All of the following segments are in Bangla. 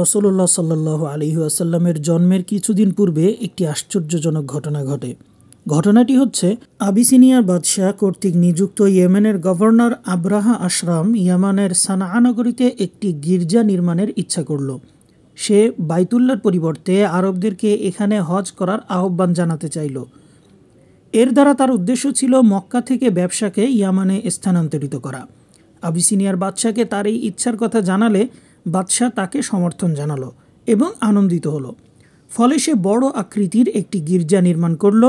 রসুল্লাহ সাল্লাহ আলিহাসাল্লামের জন্মের কিছুদিন পূর্বে একটি আশ্চর্যজনক ঘটনা ঘটে ঘটনাটি হচ্ছে আবিসিনিয়ার বাদশাহ কর্তৃক নিযুক্ত ইয়েমেনের গভর্নর আব্রাহা আশরাম ইয়ামানের সানাহানগরীতে একটি গির্জা নির্মাণের ইচ্ছা করল সে বাইতুল্লার পরিবর্তে আরবদেরকে এখানে হজ করার আহ্বান জানাতে চাইল এর দ্বারা তার উদ্দেশ্য ছিল মক্কা থেকে ব্যবসাকে ইয়ামানে স্থানান্তরিত করা আবিসিনিয়ার বাদশাকে তার এই ইচ্ছার কথা জানালে বাদশাহ তাকে সমর্থন জানালো এবং আনন্দিত হলো ফলে সে বড় আকৃতির একটি গির্জা নির্মাণ করল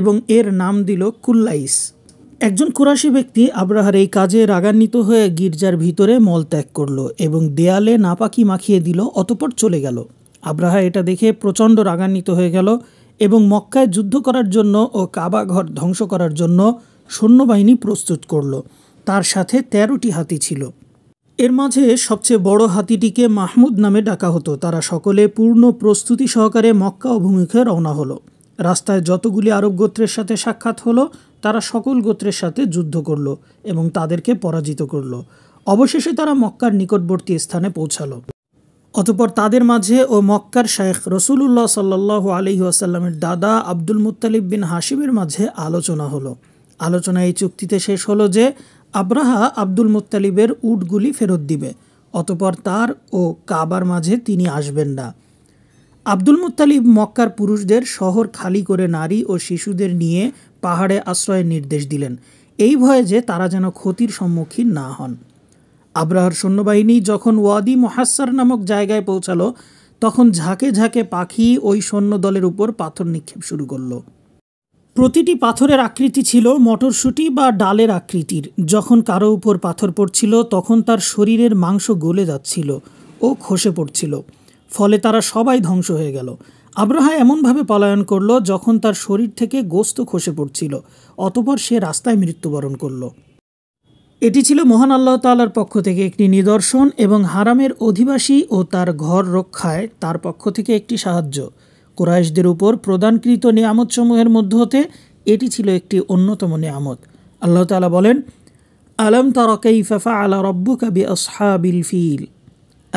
এবং এর নাম দিল কুল্লাইস একজন কুরাশি ব্যক্তি আব্রাহার এই কাজে রাগান্বিত হয়ে গির্জার ভিতরে মলত্যাগ করল এবং দেয়ালে নাপাকি মাখিয়ে দিল অতপর চলে গেল আব্রাহা এটা দেখে প্রচণ্ড রাগান্বিত হয়ে গেল এবং মক্কায় যুদ্ধ করার জন্য ও কাবাঘর ধ্বংস করার জন্য সৈন্যবাহিনী প্রস্তুত করল তার সাথে তেরোটি হাতি ছিল এর মাঝে সবচেয়ে বড় হাতিটিকে মাহমুদ নামে ডাকা হতো তারা সকলে পূর্ণ প্রস্তুতি সহকারে মক্কা অভিমুখে রওনা হলো রাস্তায় যতগুলি আরব গোত্রের সাথে সাক্ষাৎ হলো তারা সকল গোত্রের সাথে যুদ্ধ করল এবং তাদেরকে পরাজিত করল অবশেষে তারা মক্কার নিকটবর্তী স্থানে পৌঁছালো অতপর তাদের মাঝে ও মক্কার শায়েখ রসুলুল্লাহ সাল্লাহ আলহি আসাল্লামের দাদা আব্দুল মুতালিব বিন হাসিমের মাঝে আলোচনা হলো আলোচনা এই চুক্তিতে শেষ হলো যে আব্রাহা আব্দুল মুত্তালিবের উটগুলি ফেরত দিবে অতপর তার ও কাবার মাঝে তিনি আসবেন না আব্দুল মুতালিব মক্কার পুরুষদের শহর খালি করে নারী ও শিশুদের নিয়ে পাহাড়ে আশ্রয়ের নির্দেশ দিলেন এই ভয়ে যে তারা যেন ক্ষতির সম্মুখীন না হন আব্রাহার সৈন্যবাহিনী যখন ওয়াদি মোহাস্সার নামক জায়গায় পৌঁছালো তখন ঝাঁকে ঝাঁকে পাখি ওই সৈন্যদলের উপর পাথর নিক্ষেপ শুরু করলো প্রতিটি পাথরের আকৃতি ছিল মটরশুঁটি বা ডালের আকৃতির যখন কারো উপর পাথর পড়ছিল তখন তার শরীরের মাংস গলে যাচ্ছিল ও খসে পড়ছিল ফলে তারা সবাই ধ্বংস হয়ে গেল আব্রাহা এমনভাবে পলায়ন করল যখন তার শরীর থেকে গোস্ত খসে পড়ছিল অতপর সে রাস্তায় মৃত্যুবরণ করল এটি ছিল মহান আল্লাহ তাল্লার পক্ষ থেকে একটি নিদর্শন এবং হারামের অধিবাসী ও তার ঘর রক্ষায় তার পক্ষ থেকে একটি সাহায্য কুরাইশদের উপর প্রদানকৃত নিয়ামতসমূহের মধ্য হতে এটি ছিল একটি অন্যতম নিয়ামত আল্লাহ তাআলা বলেন আলম তারা কাইফা আলা রাব্বুকা বিআসহাবিল ফিল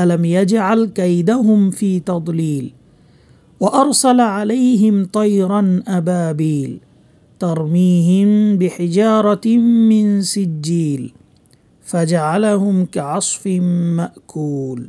আলম ইয়াজআল কাইদাহুম ফি তদলিল وأرسل عليهم طيرا أبابيل ترميهم بحجارة من سجيل فجعلهم كعصف مأكول